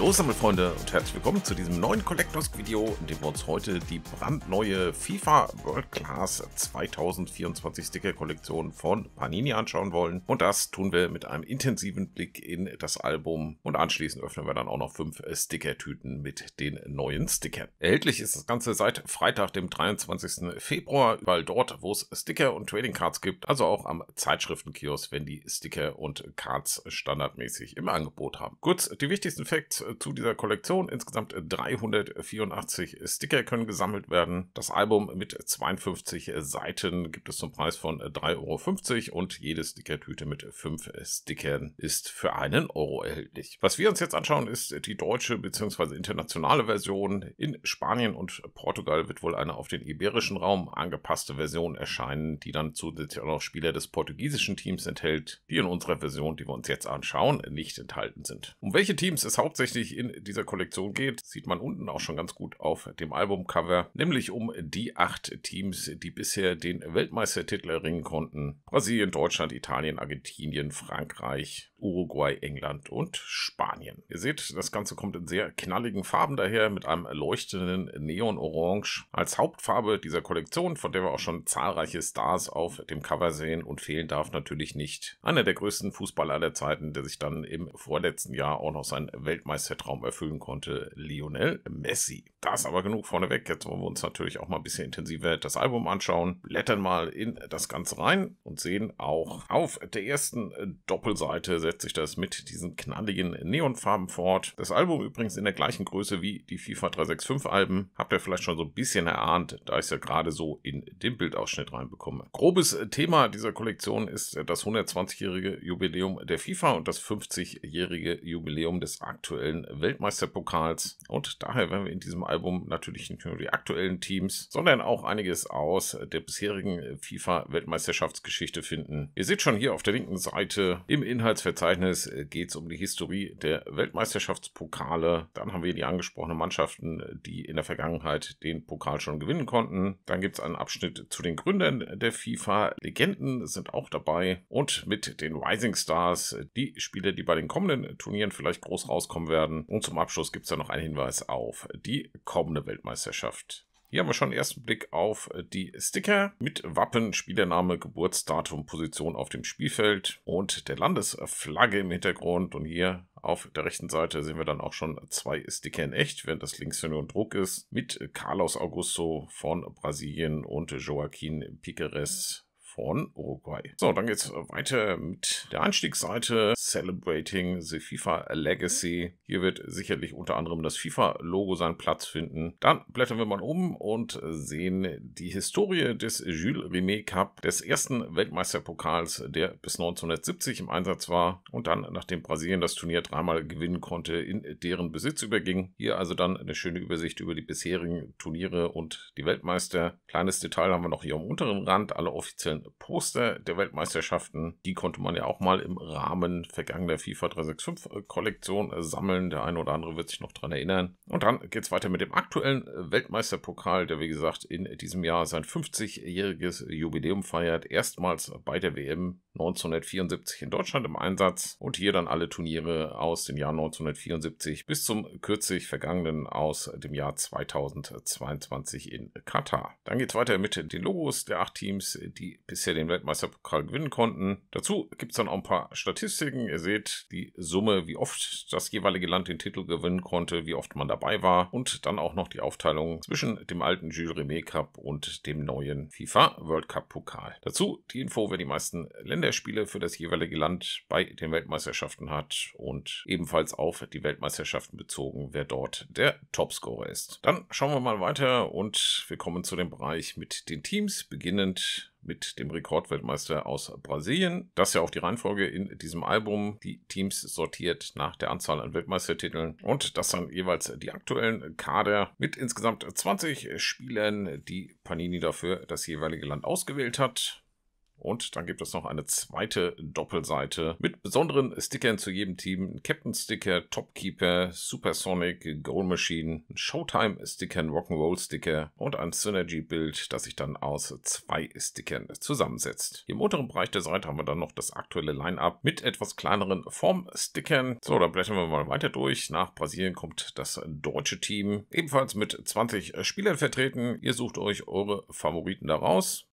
Hallo Sammelfreunde und herzlich willkommen zu diesem neuen Collectors Video, in dem wir uns heute die brandneue FIFA World Class 2024 Sticker Kollektion von Panini anschauen wollen und das tun wir mit einem intensiven Blick in das Album und anschließend öffnen wir dann auch noch fünf Sticker-Tüten mit den neuen Stickern. Erhältlich ist das Ganze seit Freitag, dem 23. Februar, überall dort, wo es Sticker und Trading Cards gibt, also auch am Zeitschriftenkiosk, wenn die Sticker und Cards standardmäßig im Angebot haben. Kurz die wichtigsten Facts zu dieser Kollektion. Insgesamt 384 äh, Sticker können gesammelt werden. Das Album mit 52 Seiten gibt es zum Preis von 3,50 äh, Euro und jede Stickertüte mit 5 Stickern ist für einen Euro erhältlich. Was wir uns jetzt anschauen, ist die deutsche bzw. internationale Version. In Spanien und Portugal wird wohl eine auf den iberischen Raum angepasste Version erscheinen, die dann zusätzlich auch noch Spieler des portugiesischen Teams enthält, die in unserer Version, die wir uns jetzt anschauen, nicht enthalten sind. Um welche Teams es hauptsächlich sich in dieser Kollektion geht, sieht man unten auch schon ganz gut auf dem Albumcover, nämlich um die acht Teams, die bisher den Weltmeistertitel erringen konnten. Brasilien, Deutschland, Italien, Argentinien, Frankreich, Uruguay, England und Spanien. Ihr seht, das Ganze kommt in sehr knalligen Farben daher mit einem leuchtenden Neon-Orange als Hauptfarbe dieser Kollektion, von der wir auch schon zahlreiche Stars auf dem Cover sehen und fehlen darf natürlich nicht. Einer der größten Fußballer aller Zeiten, der sich dann im vorletzten Jahr auch noch sein Weltmeister der Traum erfüllen konnte, Lionel Messi. Das aber genug vorneweg. Jetzt wollen wir uns natürlich auch mal ein bisschen intensiver das Album anschauen. Blättern mal in das Ganze rein und sehen auch auf der ersten Doppelseite setzt sich das mit diesen knalligen Neonfarben fort. Das Album übrigens in der gleichen Größe wie die FIFA 365 Alben. Habt ihr vielleicht schon so ein bisschen erahnt, da ich es ja gerade so in den Bildausschnitt reinbekomme. Grobes Thema dieser Kollektion ist das 120-jährige Jubiläum der FIFA und das 50-jährige Jubiläum des aktuellen Weltmeisterpokals. Und daher werden wir in diesem Album natürlich nicht nur die aktuellen Teams, sondern auch einiges aus der bisherigen FIFA-Weltmeisterschaftsgeschichte finden. Ihr seht schon hier auf der linken Seite im Inhaltsverzeichnis äh, geht es um die Historie der Weltmeisterschaftspokale. Dann haben wir die angesprochenen Mannschaften, die in der Vergangenheit den Pokal schon gewinnen konnten. Dann gibt es einen Abschnitt zu den Gründern der FIFA. Legenden sind auch dabei. Und mit den Rising Stars, die Spieler, die bei den kommenden Turnieren vielleicht groß rauskommen werden. Und zum Abschluss gibt es dann noch einen Hinweis auf die kommende Weltmeisterschaft. Hier haben wir schon einen ersten Blick auf äh, die Sticker mit Wappen, Spielername, Geburtsdatum, Position auf dem Spielfeld und der Landesflagge im Hintergrund. Und hier auf der rechten Seite sehen wir dann auch schon zwei Sticker in echt, während das links nur ein Druck ist, mit Carlos Augusto von Brasilien und Joaquim Piqueres von Uruguay. So, dann geht's äh, weiter mit der Einstiegsseite Celebrating the FIFA Legacy. Hier wird sicherlich unter anderem das FIFA-Logo seinen Platz finden. Dann blättern wir mal um und sehen die Historie des Jules Rimet Cup, des ersten Weltmeisterpokals, der bis 1970 im Einsatz war und dann, nachdem Brasilien das Turnier dreimal gewinnen konnte, in deren Besitz überging. Hier also dann eine schöne Übersicht über die bisherigen Turniere und die Weltmeister. Kleines Detail haben wir noch hier am unteren Rand, alle offiziellen Poster der Weltmeisterschaften. Die konnte man ja auch mal im Rahmen vergangener FIFA 365-Kollektion äh, äh, sammeln. Der eine oder andere wird sich noch daran erinnern. Und dann geht es weiter mit dem aktuellen äh, Weltmeisterpokal, der wie gesagt in diesem Jahr sein 50-jähriges Jubiläum feiert. Erstmals bei der WM 1974 in Deutschland im Einsatz und hier dann alle Turniere aus dem Jahr 1974 bis zum kürzlich vergangenen aus dem Jahr 2022 in Katar. Dann geht es weiter mit den Logos der acht Teams, die bisher den Weltmeisterpokal gewinnen konnten. Dazu gibt es dann auch ein paar Statistiken. Ihr seht die Summe, wie oft das jeweilige Land den Titel gewinnen konnte, wie oft man dabei war und dann auch noch die Aufteilung zwischen dem alten Jules Rimet Cup und dem neuen FIFA World Cup Pokal. Dazu die Info, wer die meisten Länder Länderspiele für das jeweilige Land bei den Weltmeisterschaften hat und ebenfalls auf die Weltmeisterschaften bezogen, wer dort der Topscorer ist. Dann schauen wir mal weiter und wir kommen zu dem Bereich mit den Teams, beginnend mit dem Rekordweltmeister aus Brasilien. Das ist ja auch die Reihenfolge in diesem Album. Die Teams sortiert nach der Anzahl an Weltmeistertiteln und das dann jeweils die aktuellen Kader mit insgesamt 20 Spielern, die Panini dafür das jeweilige Land ausgewählt hat. Und dann gibt es noch eine zweite Doppelseite mit besonderen Stickern zu jedem Team. Captain Sticker, Topkeeper, Supersonic, Goal Machine, Showtime Sticker, Rock'n'Roll Sticker und ein Synergy Bild, das sich dann aus zwei Stickern zusammensetzt. Im unteren Bereich der Seite haben wir dann noch das aktuelle Line-Up mit etwas kleineren Formstickern. So, da blättern wir mal weiter durch. Nach Brasilien kommt das deutsche Team, ebenfalls mit 20 Spielern vertreten. Ihr sucht euch eure Favoriten daraus.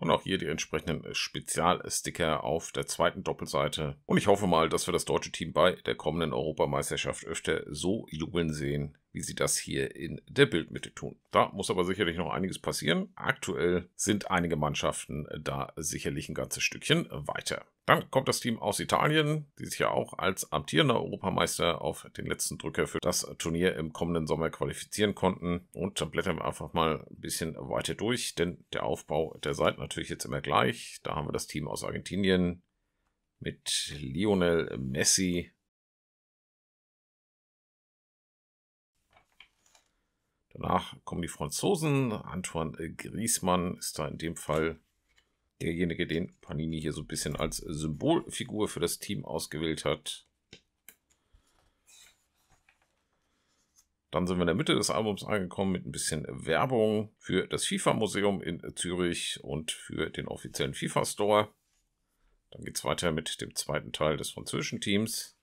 Und auch hier die entsprechenden äh, Spezialsticker auf der zweiten Doppelseite. Und ich hoffe mal, dass wir das deutsche Team bei der kommenden Europameisterschaft öfter so jubeln sehen, wie sie das hier in der Bildmitte tun. Da muss aber sicherlich noch einiges passieren. Aktuell sind einige Mannschaften äh, da sicherlich ein ganzes Stückchen weiter. Dann kommt das Team aus Italien, die sich ja auch als amtierender Europameister auf den letzten Drücker für das Turnier im kommenden Sommer qualifizieren konnten. Und dann blättern wir einfach mal ein bisschen weiter durch, denn der Aufbau der Seite natürlich jetzt immer gleich. Da haben wir das Team aus Argentinien mit Lionel Messi, Danach kommen die Franzosen. Antoine Griezmann ist da in dem Fall derjenige, den Panini hier so ein bisschen als Symbolfigur für das Team ausgewählt hat. Dann sind wir in der Mitte des Albums angekommen mit ein bisschen Werbung für das FIFA-Museum in Zürich und für den offiziellen FIFA-Store. Dann geht es weiter mit dem zweiten Teil des französischen Teams.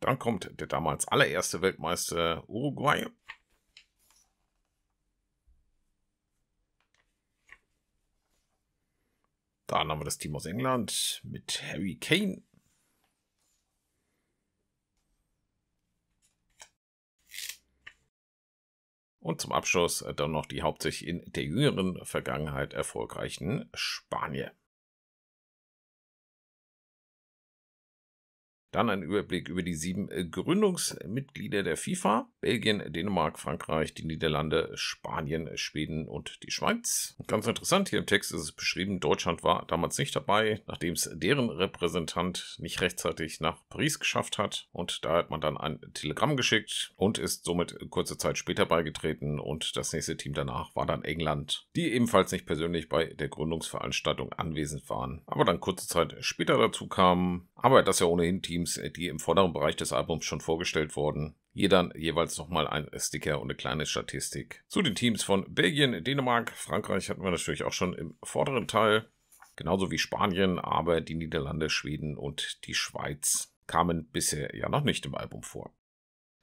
Dann kommt der damals allererste Weltmeister Uruguay. Dann haben wir das Team aus England mit Harry Kane. Und zum Abschluss dann noch die hauptsächlich in der jüngeren Vergangenheit erfolgreichen Spanier. Dann ein Überblick über die sieben äh, Gründungsmitglieder der FIFA. Belgien, Dänemark, Frankreich, die Niederlande, Spanien, Schweden und die Schweiz. Ganz interessant, hier im Text ist es beschrieben, Deutschland war damals nicht dabei, nachdem es deren Repräsentant nicht rechtzeitig nach Paris geschafft hat. Und da hat man dann ein Telegramm geschickt und ist somit kurze Zeit später beigetreten. Und das nächste Team danach war dann England, die ebenfalls nicht persönlich bei der Gründungsveranstaltung anwesend waren. Aber dann kurze Zeit später dazu kamen aber das ja ohnehin Teams, äh, die im vorderen Bereich des Albums schon vorgestellt wurden. Hier dann jeweils nochmal ein Sticker und eine kleine Statistik. Zu den Teams von Belgien, Dänemark, Frankreich hatten wir natürlich auch schon im vorderen Teil. Genauso wie Spanien, aber die Niederlande, Schweden und die Schweiz kamen bisher ja noch nicht im Album vor.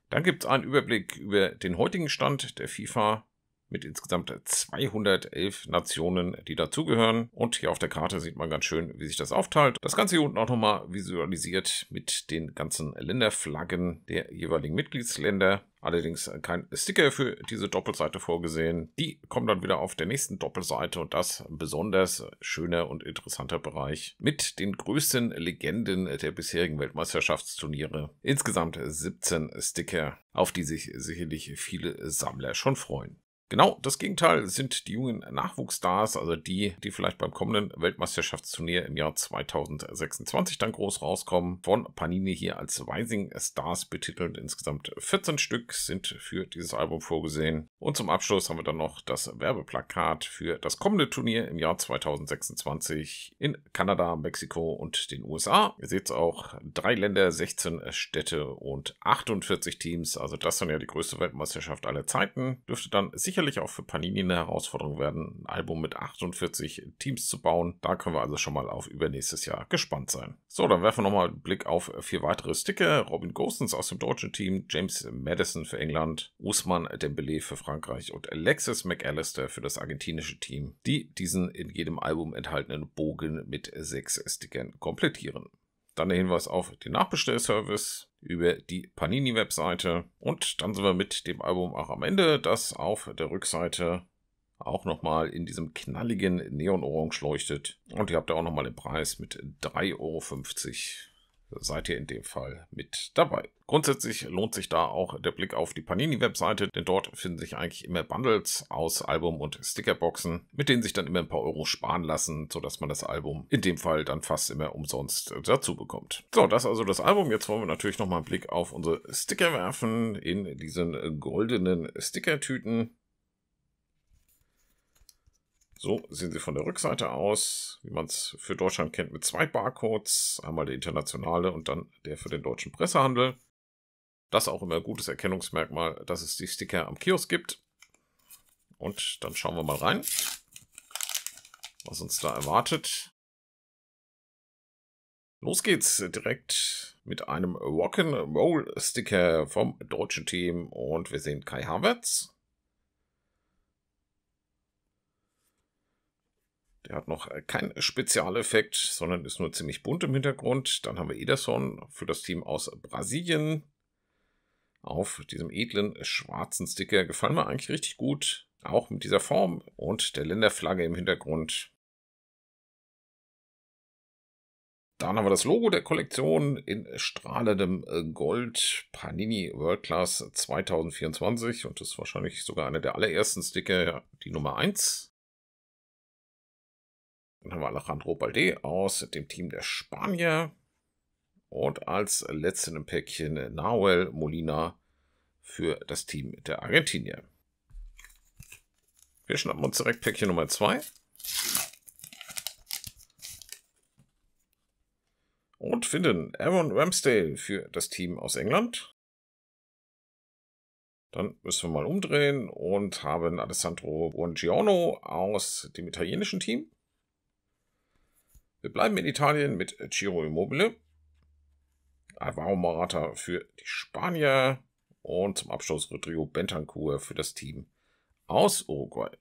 Dann gibt es einen Überblick über den heutigen Stand der FIFA mit insgesamt 211 Nationen, die dazugehören. Und hier auf der Karte sieht man ganz schön, wie sich das aufteilt. Das Ganze hier unten auch nochmal visualisiert mit den ganzen Länderflaggen der jeweiligen Mitgliedsländer. Allerdings kein Sticker für diese Doppelseite vorgesehen. Die kommen dann wieder auf der nächsten Doppelseite und das ein besonders schöner und interessanter Bereich mit den größten Legenden der bisherigen Weltmeisterschaftsturniere. Insgesamt 17 Sticker, auf die sich sicherlich viele Sammler schon freuen. Genau das Gegenteil sind die jungen Nachwuchsstars, also die, die vielleicht beim kommenden Weltmeisterschaftsturnier im Jahr 2026 dann groß rauskommen. Von Panini hier als Rising Stars betitelt. Insgesamt 14 Stück sind für dieses Album vorgesehen. Und zum Abschluss haben wir dann noch das Werbeplakat für das kommende Turnier im Jahr 2026 in Kanada, Mexiko und den USA. Ihr seht es auch, drei Länder, 16 Städte und 48 Teams. Also das ist dann ja die größte Weltmeisterschaft aller Zeiten. Dürfte dann sicher sicherlich auch für Panini eine Herausforderung werden, ein Album mit 48 Teams zu bauen. Da können wir also schon mal auf übernächstes Jahr gespannt sein. So, dann werfen wir nochmal einen Blick auf vier weitere Sticker. Robin Gosens aus dem deutschen Team, James Madison für England, Usman Dembele für Frankreich und Alexis McAllister für das argentinische Team, die diesen in jedem Album enthaltenen Bogen mit sechs Stickern komplettieren. Dann der Hinweis auf den Nachbestellservice über die Panini-Webseite. Und dann sind wir mit dem Album auch am Ende, das auf der Rückseite auch nochmal in diesem knalligen Neonorange leuchtet. Und ihr habt da auch nochmal den Preis mit 3,50 Euro seid ihr in dem Fall mit dabei. Grundsätzlich lohnt sich da auch der Blick auf die Panini-Webseite, denn dort finden sich eigentlich immer Bundles aus Album- und Stickerboxen, mit denen sich dann immer ein paar Euro sparen lassen, sodass man das Album in dem Fall dann fast immer umsonst äh, dazu bekommt. So, das ist also das Album. Jetzt wollen wir natürlich nochmal einen Blick auf unsere Sticker werfen in diesen äh, goldenen Stickertüten. So sehen sie von der Rückseite aus, wie man es für Deutschland kennt, mit zwei Barcodes. Einmal der internationale und dann der für den deutschen Pressehandel. Das auch immer ein gutes Erkennungsmerkmal, dass es die Sticker am Kiosk gibt. Und dann schauen wir mal rein, was uns da erwartet. Los geht's direkt mit einem Rock'n'Roll-Sticker vom deutschen Team und wir sehen Kai Havertz. Der hat noch äh, keinen Spezialeffekt, sondern ist nur ziemlich bunt im Hintergrund. Dann haben wir Ederson für das Team aus Brasilien. Auf diesem edlen schwarzen Sticker gefallen mir eigentlich richtig gut. Auch mit dieser Form und der Länderflagge im Hintergrund. Dann haben wir das Logo der Kollektion in strahlendem äh, Gold Panini World Class 2024 und das ist wahrscheinlich sogar einer der allerersten Sticker, die Nummer 1. Dann haben wir Alejandro Balde aus dem Team der Spanier. Und als letzten im Päckchen Nahuel Molina für das Team der Argentinier. Wir schnappen uns direkt Päckchen Nummer 2. Und finden Aaron Ramsdale für das Team aus England. Dann müssen wir mal umdrehen und haben Alessandro Buongiorno aus dem italienischen Team. Wir bleiben in Italien mit Ciro äh, Immobile. Alvaro Morata für die Spanier. Und zum Abschluss Rodrigo Bentancur für das Team aus Uruguay.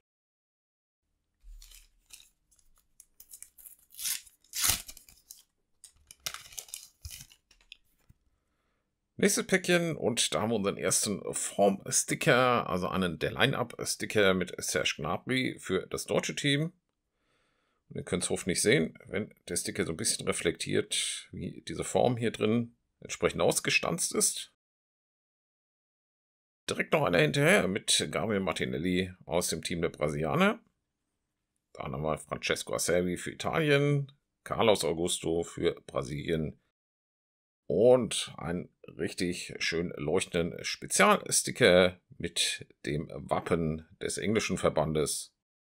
Nächstes Päckchen und da haben wir unseren ersten Form-Sticker, also einen der Line-Up-Sticker mit Serge Gnabry für das deutsche Team. Und ihr könnt es hoffentlich sehen, wenn der Sticker so ein bisschen reflektiert, wie diese Form hier drin entsprechend ausgestanzt ist. Direkt noch einer hinterher mit Gabriel Martinelli aus dem Team der Brasilianer. Dann haben wir Francesco Acerbi für Italien, Carlos Augusto für Brasilien und einen richtig schön leuchtenden Spezialsticker mit dem Wappen des englischen Verbandes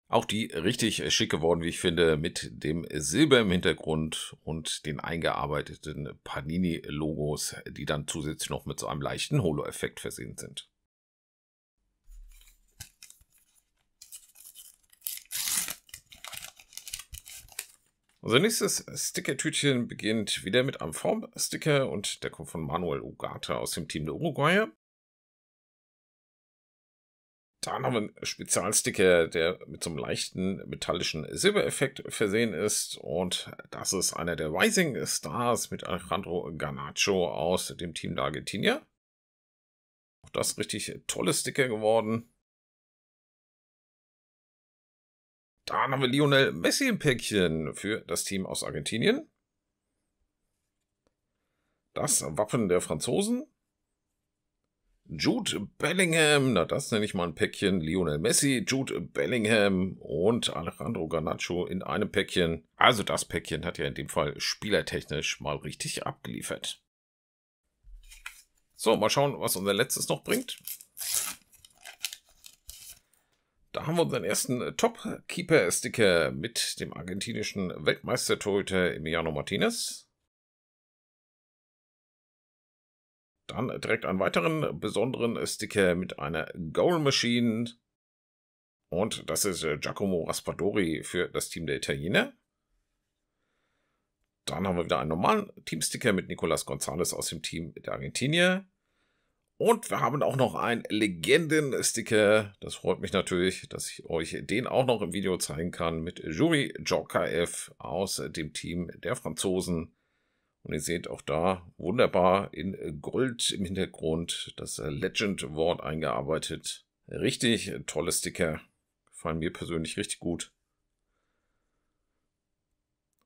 auch die richtig schick geworden, wie ich finde, mit dem Silber im Hintergrund und den eingearbeiteten Panini-Logos, die dann zusätzlich noch mit so einem leichten Holo-Effekt versehen sind. Unser nächstes Sticker-Tütchen beginnt wieder mit einem Formsticker und der kommt von Manuel Ugarte aus dem Team der Uruguayer. Dann haben wir einen Spezialsticker, der mit so einem leichten metallischen Silbereffekt versehen ist. Und das ist einer der Rising Stars mit Alejandro Garnacho aus dem Team der Argentinier. Auch das richtig tolle Sticker geworden. Dann haben wir Lionel Messi im Päckchen für das Team aus Argentinien. Das Wappen der Franzosen. Jude Bellingham, na das nenne ich mal ein Päckchen, Lionel Messi, Jude Bellingham und Alejandro Garnacho in einem Päckchen. Also das Päckchen hat ja in dem Fall spielertechnisch mal richtig abgeliefert. So, mal schauen, was unser letztes noch bringt. Da haben wir unseren ersten Top-Keeper-Sticker mit dem argentinischen Weltmeister-Torhüter Emiliano Martinez. Dann direkt einen weiteren besonderen Sticker mit einer Goal Machine. Und das ist äh, Giacomo Raspadori für das Team der Italiener. Dann haben wir wieder einen normalen Teamsticker mit Nicolas Gonzalez aus dem Team der Argentinier. Und wir haben auch noch einen Legenden-Sticker. Das freut mich natürlich, dass ich euch den auch noch im Video zeigen kann mit Juri Jorkaev aus dem Team der Franzosen. Und ihr seht auch da wunderbar in Gold im Hintergrund das äh, Legend-Wort eingearbeitet. Richtig äh, tolle Sticker. Gefallen mir persönlich richtig gut.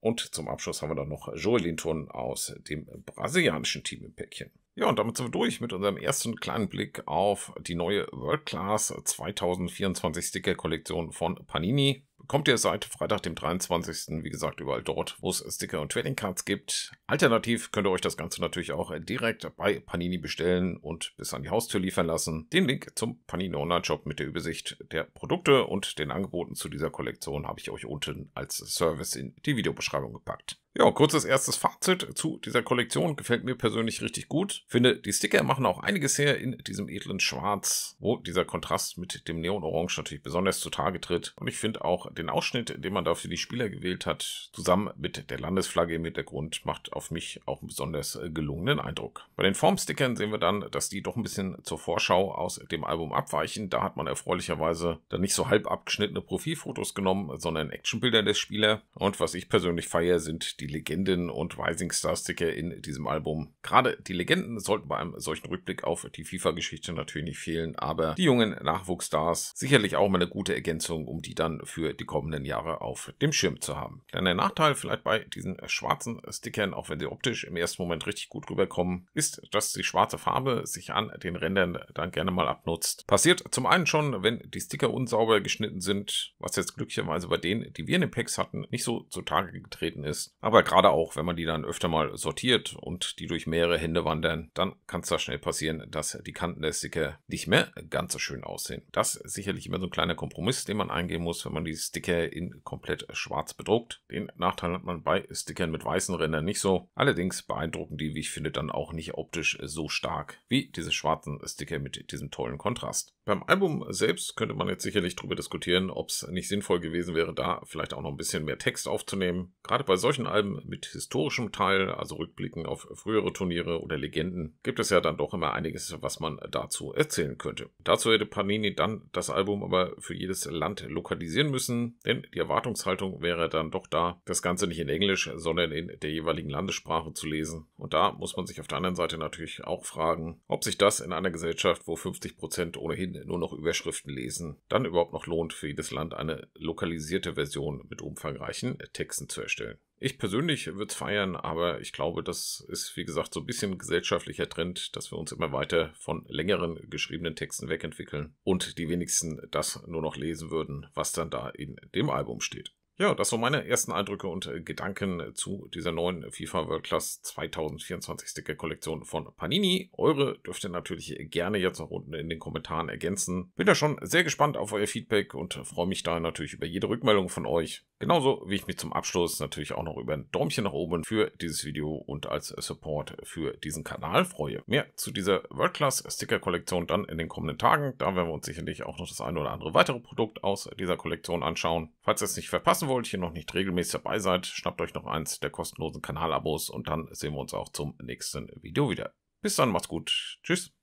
Und zum Abschluss haben wir dann noch Joelinton aus dem brasilianischen Team im Päckchen. Ja, und damit sind wir durch mit unserem ersten kleinen Blick auf die neue World Class 2024 Sticker Kollektion von Panini bekommt ihr seit Freitag, dem 23. Wie gesagt, überall dort, wo es Sticker und Trading Cards gibt. Alternativ könnt ihr euch das Ganze natürlich auch direkt bei Panini bestellen und bis an die Haustür liefern lassen. Den Link zum Panini Online-Shop mit der Übersicht der Produkte und den Angeboten zu dieser Kollektion habe ich euch unten als Service in die Videobeschreibung gepackt. Ja, kurzes erstes Fazit zu dieser Kollektion. Gefällt mir persönlich richtig gut. Finde, die Sticker machen auch einiges her in diesem edlen Schwarz, wo dieser Kontrast mit dem Neon-Orange natürlich besonders zutage tritt. Und ich finde auch den Ausschnitt, den man dafür die Spieler gewählt hat, zusammen mit der Landesflagge im Hintergrund, macht auf mich auch einen besonders äh, gelungenen Eindruck. Bei den Formstickern sehen wir dann, dass die doch ein bisschen zur Vorschau aus dem Album abweichen. Da hat man erfreulicherweise dann nicht so halb abgeschnittene Profilfotos genommen, sondern Actionbilder des Spielers. Und was ich persönlich feiere, sind die Legenden und Rising Star Sticker in diesem Album. Gerade die Legenden sollten bei einem solchen Rückblick auf die FIFA-Geschichte natürlich nicht fehlen, aber die jungen Nachwuchsstars sicherlich auch mal eine gute Ergänzung, um die dann für die kommenden Jahre auf dem Schirm zu haben. Kleiner Nachteil vielleicht bei diesen äh, schwarzen äh, Stickern, auch wenn sie optisch im ersten Moment richtig gut rüberkommen, ist, dass die schwarze Farbe sich an den Rändern dann gerne mal abnutzt. Passiert zum einen schon, wenn die Sticker unsauber geschnitten sind, was jetzt glücklicherweise bei denen, die wir in den Packs hatten, nicht so zutage getreten ist. Aber gerade auch, wenn man die dann öfter mal sortiert und die durch mehrere Hände wandern, dann kann es da schnell passieren, dass die Kanten der Sticker nicht mehr ganz so schön aussehen. Das ist sicherlich immer so ein kleiner Kompromiss, den man eingehen muss, wenn man die Sticker in komplett schwarz bedruckt. Den Nachteil hat man bei Stickern mit weißen Rändern nicht so. Allerdings beeindrucken die, wie ich finde, dann auch nicht optisch so stark wie diese schwarzen Sticker mit diesem tollen Kontrast. Beim Album selbst könnte man jetzt sicherlich darüber diskutieren, ob es nicht sinnvoll gewesen wäre, da vielleicht auch noch ein bisschen mehr Text aufzunehmen. Gerade bei solchen Alben mit historischem Teil, also Rückblicken auf frühere Turniere oder Legenden, gibt es ja dann doch immer einiges, was man dazu erzählen könnte. Dazu hätte Panini dann das Album aber für jedes Land lokalisieren müssen, denn die Erwartungshaltung wäre dann doch da, das Ganze nicht in Englisch, sondern in der jeweiligen Landessprache zu lesen. Und da muss man sich auf der anderen Seite natürlich auch fragen, ob sich das in einer Gesellschaft, wo 50% Prozent ohnehin nur noch Überschriften lesen, dann überhaupt noch lohnt, für jedes Land eine lokalisierte Version mit umfangreichen äh, Texten zu erstellen. Ich persönlich würde es feiern, aber ich glaube, das ist, wie gesagt, so ein bisschen gesellschaftlicher Trend, dass wir uns immer weiter von längeren geschriebenen Texten wegentwickeln und die wenigsten das nur noch lesen würden, was dann da in dem Album steht. Ja, das waren meine ersten Eindrücke und äh, Gedanken äh, zu dieser neuen äh, FIFA World Class 2024 Sticker Kollektion von Panini. Eure dürft ihr natürlich gerne jetzt noch unten in den Kommentaren ergänzen. Bin da schon sehr gespannt auf euer Feedback und freue mich da natürlich über jede Rückmeldung von euch. Genauso wie ich mich zum Abschluss natürlich auch noch über ein Däumchen nach oben für dieses Video und als Support für diesen Kanal freue. Mehr zu dieser World Class Sticker Kollektion dann in den kommenden Tagen. Da werden wir uns sicherlich auch noch das ein oder andere weitere Produkt aus dieser Kollektion anschauen. Falls ihr es nicht verpassen wollt, hier noch nicht regelmäßig dabei seid, schnappt euch noch eins der kostenlosen Kanalabos und dann sehen wir uns auch zum nächsten Video wieder. Bis dann, macht's gut. Tschüss.